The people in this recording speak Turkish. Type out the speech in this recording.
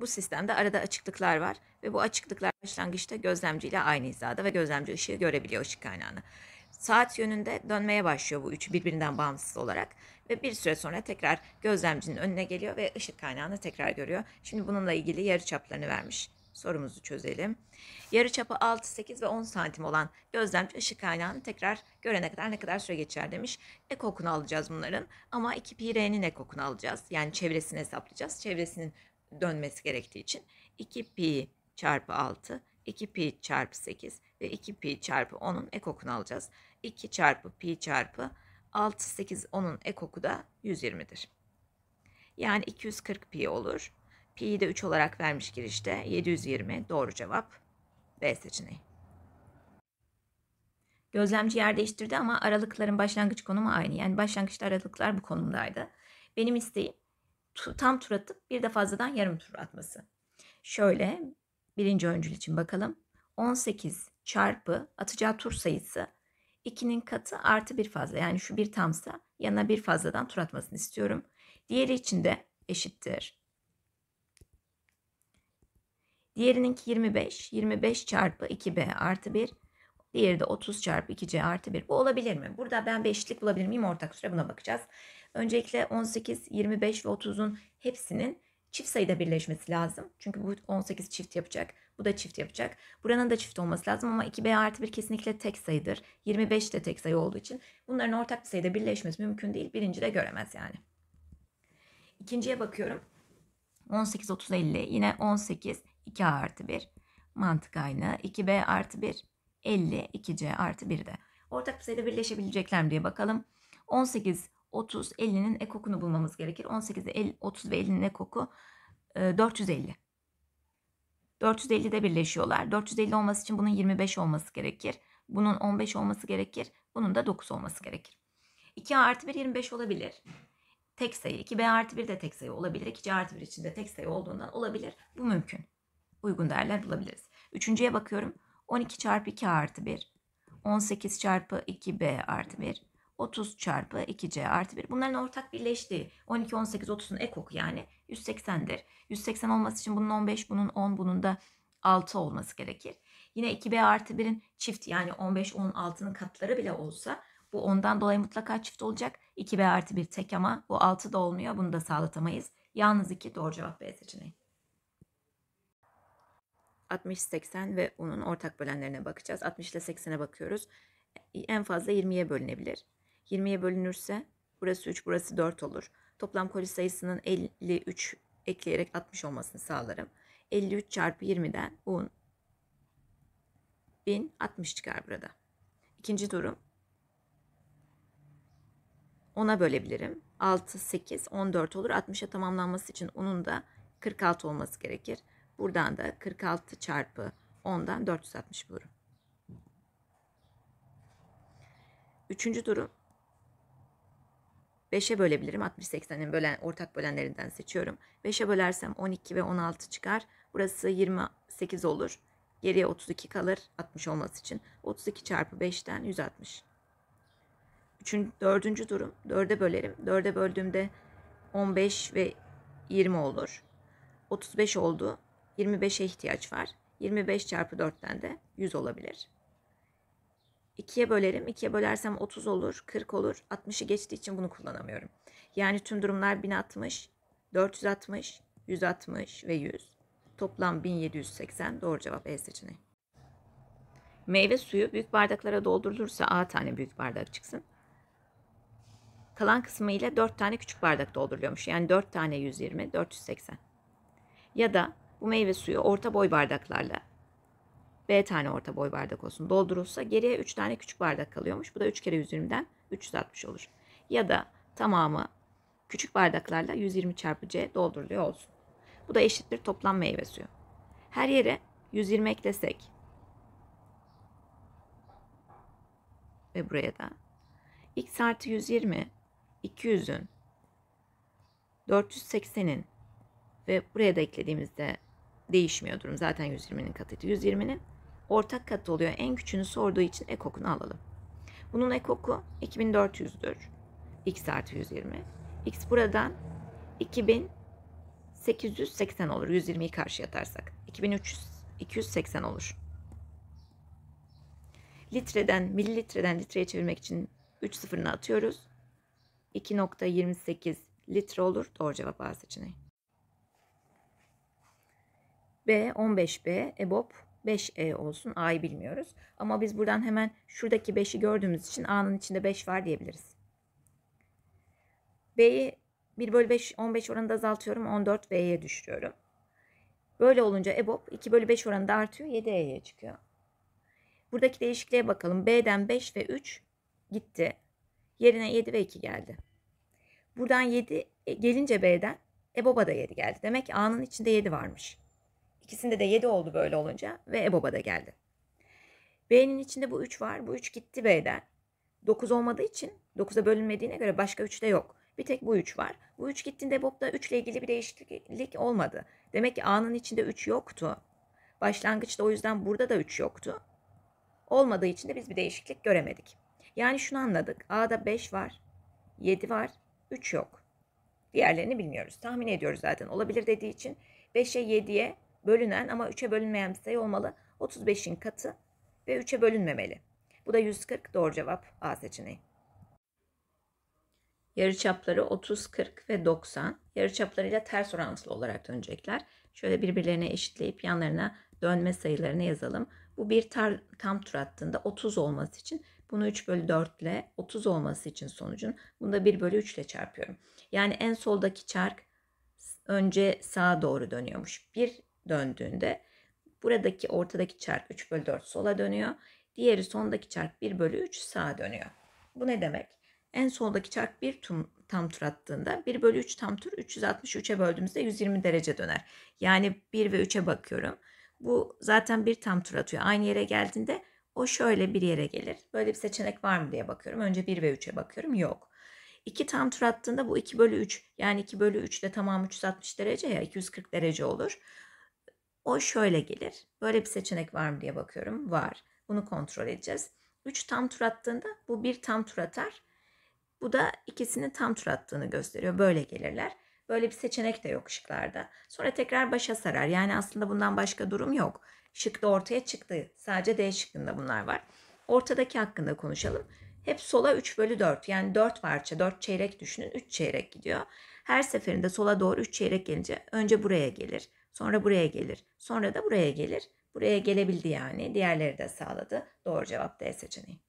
Bu sistemde arada açıklıklar var ve bu açıklıklar başlangıçta gözlemci ile aynı hizada ve gözlemci ışığı görebiliyor ışık kaynağını. Saat yönünde dönmeye başlıyor bu üçü birbirinden bağımsız olarak ve bir süre sonra tekrar gözlemcinin önüne geliyor ve ışık kaynağını tekrar görüyor. Şimdi bununla ilgili yarı çaplarını vermiş. Sorumuzu çözelim. Yarı çapı 6, 8 ve 10 santim olan gözlemci ışık kaynağını tekrar görene kadar ne kadar süre geçer demiş. Ek okunu alacağız bunların ama 2 pi r'nin ek alacağız. Yani çevresini hesaplayacağız. Çevresinin dönmesi gerektiği için 2 pi çarpı 6, 2 pi çarpı 8 ve 2 pi çarpı 10'un ekokunu alacağız. 2 çarpı pi çarpı 6, 8, 10'un ekoku da 120'dir. Yani 240 pi olur. Pi'yi de 3 olarak vermiş girişte. 720 doğru cevap B seçeneği. Gözlemci yer değiştirdi ama aralıkların başlangıç konumu aynı. Yani başlangıçta aralıklar bu konumdaydı. Benim isteğim tam tur atıp bir de fazladan yarım tur atması. Şöyle birinci öncül için bakalım. 18 çarpı atacağı tur sayısı 2'nin katı artı bir fazla. Yani şu bir tamsa yanına bir fazladan tur atmasını istiyorum. Diğeri için de eşittir. Diğerininki 25. 25 çarpı 2b artı 1. Diğeri de 30 çarpı 2c artı 1. Bu olabilir mi? Burada ben bir eşitlik bulabilir miyim? Ortak süre buna bakacağız. Öncelikle 18, 25 ve 30'un hepsinin çift sayıda birleşmesi lazım. Çünkü bu 18 çift yapacak. Bu da çift yapacak. Buranın da çift olması lazım ama 2B artı 1 kesinlikle tek sayıdır. 25 de tek sayı olduğu için bunların ortak bir sayıda birleşmesi mümkün değil. Birinci de göremez yani. İkinciye bakıyorum. 18, 30, 50. Yine 18, 2A artı 1. Mantık aynı. 2B artı 1, 50. 2C artı 1 de. Ortak bir sayıda birleşebilecekler mi diye bakalım. 18, 30, 50'nin ekokunu bulmamız gerekir. 18'de 50, 30 ve 50'nin ekoku e, 450. de birleşiyorlar. 450 olması için bunun 25 olması gerekir. Bunun 15 olması gerekir. Bunun da 9 olması gerekir. 2A artı 1 25 olabilir. Tek sayı. 2B artı 1 de tek sayı olabilir. 2C artı 1 için de tek sayı olduğundan olabilir. Bu mümkün. Uygun değerler bulabiliriz. Üçüncüye bakıyorum. 12 çarpı 2 artı 1. 18 çarpı 2B artı 1. 30 çarpı 2c artı 1. Bunların ortak birleştiği 12, 18, 30'un ek yani 180'dir. 180 olması için bunun 15, bunun 10, bunun da 6 olması gerekir. Yine 2b artı 1'in çift yani 15, 10, 6'nın katları bile olsa bu 10'dan dolayı mutlaka çift olacak. 2b artı 1 tek ama bu 6 da olmuyor. Bunu da sağlatamayız. Yalnız 2 doğru cevap B seçeneği. 60, 80 ve onun ortak bölenlerine bakacağız. 60 ile 80'e bakıyoruz. E, en fazla 20'ye bölünebilir. 20'ye bölünürse burası 3 burası 4 olur. Toplam koli sayısının 53 ekleyerek 60 olmasını sağlarım. 53 çarpı 20'den 10 1060 çıkar burada. İkinci durum 10'a bölebilirim. 6, 8, 14 olur. 60'a tamamlanması için onun da 46 olması gerekir. Buradan da 46 çarpı 10'dan 460 bulurum. Üçüncü durum 5'e bölebilirim. 60-80'in bölen, ortak bölenlerinden seçiyorum. 5'e bölersem 12 ve 16 çıkar. Burası 28 olur. Geriye 32 kalır 60 olması için. 32 çarpı 5'ten 160. Üçün, dördüncü durum 4'e bölerim. 4'e böldüğümde 15 ve 20 olur. 35 oldu. 25'e ihtiyaç var. 25 çarpı 4'ten de 100 olabilir. 2'ye bölerim. 2'ye bölersem 30 olur, 40 olur. 60'ı geçtiği için bunu kullanamıyorum. Yani tüm durumlar 1060, 460, 160 ve 100. Toplam 1780 doğru cevap E seçeneği. Meyve suyu büyük bardaklara doldurulursa A tane büyük bardak çıksın. Kalan kısmı ile 4 tane küçük bardak dolduruluyormuş. Yani 4 tane 120, 480. Ya da bu meyve suyu orta boy bardaklarla B tane orta boy bardak olsun doldurulsa geriye 3 tane küçük bardak kalıyormuş. Bu da 3 kere 120'den 360 olur. Ya da tamamı küçük bardaklarla 120 çarpı C dolduruluyor olsun. Bu da eşittir toplam meyve suyu. Her yere 120 eklesek ve buraya da x artı 120 200'ün 480'in ve buraya da eklediğimizde değişmiyor durum. Zaten 120'nin katıydı. 120'nin ortak katı oluyor. En küçüğünü sorduğu için ekokunu alalım. Bunun ekoku 2400'dür. X artı 120. X buradan 2880 olur. 120'yi karşıya atarsak. 280 olur. Litreden, mililitreden litreye çevirmek için 3 sıfırını atıyoruz. 2.28 litre olur. Doğru cevap A seçeneği. B 15B EBOB 5E olsun. A'yı bilmiyoruz. Ama biz buradan hemen şuradaki 5'i gördüğümüz için A'nın içinde 5 var diyebiliriz. B'yi 1 bölü 5, 15 oranında azaltıyorum. 14 B'ye düşürüyorum. Böyle olunca EBOB 2 bölü 5 oranında artıyor. 7E'ye çıkıyor. Buradaki değişikliğe bakalım. B'den 5 ve 3 gitti. Yerine 7 ve 2 geldi. Buradan 7 e, gelince B'den EBOB'a da 7 geldi. Demek ki A'nın içinde 7 varmış. İkisinde de 7 oldu böyle olunca ve E da geldi. B'nin içinde bu 3 var. Bu 3 gitti B'den. 9 olmadığı için 9'a bölünmediğine göre başka 3 de yok. Bir tek bu 3 var. Bu 3 gittiğinde Bob'da 3 ile ilgili bir değişiklik olmadı. Demek ki A'nın içinde 3 yoktu. Başlangıçta o yüzden burada da 3 yoktu. Olmadığı için de biz bir değişiklik göremedik. Yani şunu anladık. A'da 5 var, 7 var, 3 yok. Diğerlerini bilmiyoruz. Tahmin ediyoruz zaten. Olabilir dediği için 5'e 7'ye bölünen ama 3'e bölünmeyen bir sayı olmalı. 35'in katı ve 3'e bölünmemeli. Bu da 140 doğru cevap A seçeneği. Yarıçapları 30, 40 ve 90 yarıçaplarıyla ters orantılı olarak dönecekler. Şöyle birbirlerine eşitleyip yanlarına dönme sayılarını yazalım. Bu bir tar tam tur attığında 30 olması için bunu 3 bölü 4 ile 30 olması için sonucun bunu da 1 bölü 3 ile çarpıyorum. Yani en soldaki çark önce sağa doğru dönüyormuş. Bir döndüğünde buradaki ortadaki çark 3 bölü 4 sola dönüyor. Diğeri sondaki çark 1 bölü 3 sağa dönüyor. Bu ne demek? En soldaki çark 1 tüm, tam tur attığında 1 bölü 3 tam tur 363'e böldüğümüzde 120 derece döner. Yani 1 ve 3'e bakıyorum. Bu zaten bir tam tur atıyor. Aynı yere geldiğinde o şöyle bir yere gelir. Böyle bir seçenek var mı diye bakıyorum. Önce 1 ve 3'e bakıyorum. Yok. 2 tam tur attığında bu 2 bölü 3. Yani 2 bölü 3 de tamam 360 derece ya 240 derece olur. O şöyle gelir. Böyle bir seçenek var mı diye bakıyorum. Var. Bunu kontrol edeceğiz. 3 tam tur attığında bu bir tam tur atar. Bu da ikisinin tam tur attığını gösteriyor. Böyle gelirler. Böyle bir seçenek de yok şıklarda. Sonra tekrar başa sarar. Yani aslında bundan başka durum yok. Şık da ortaya çıktı. Sadece D şıkkında bunlar var. Ortadaki hakkında konuşalım. Hep sola 3 bölü 4 yani 4 parça 4 çeyrek düşünün 3 çeyrek gidiyor. Her seferinde sola doğru 3 çeyrek gelince önce buraya gelir. Sonra buraya gelir. Sonra da buraya gelir. Buraya gelebildi yani. Diğerleri de sağladı. Doğru cevap D seçeneği.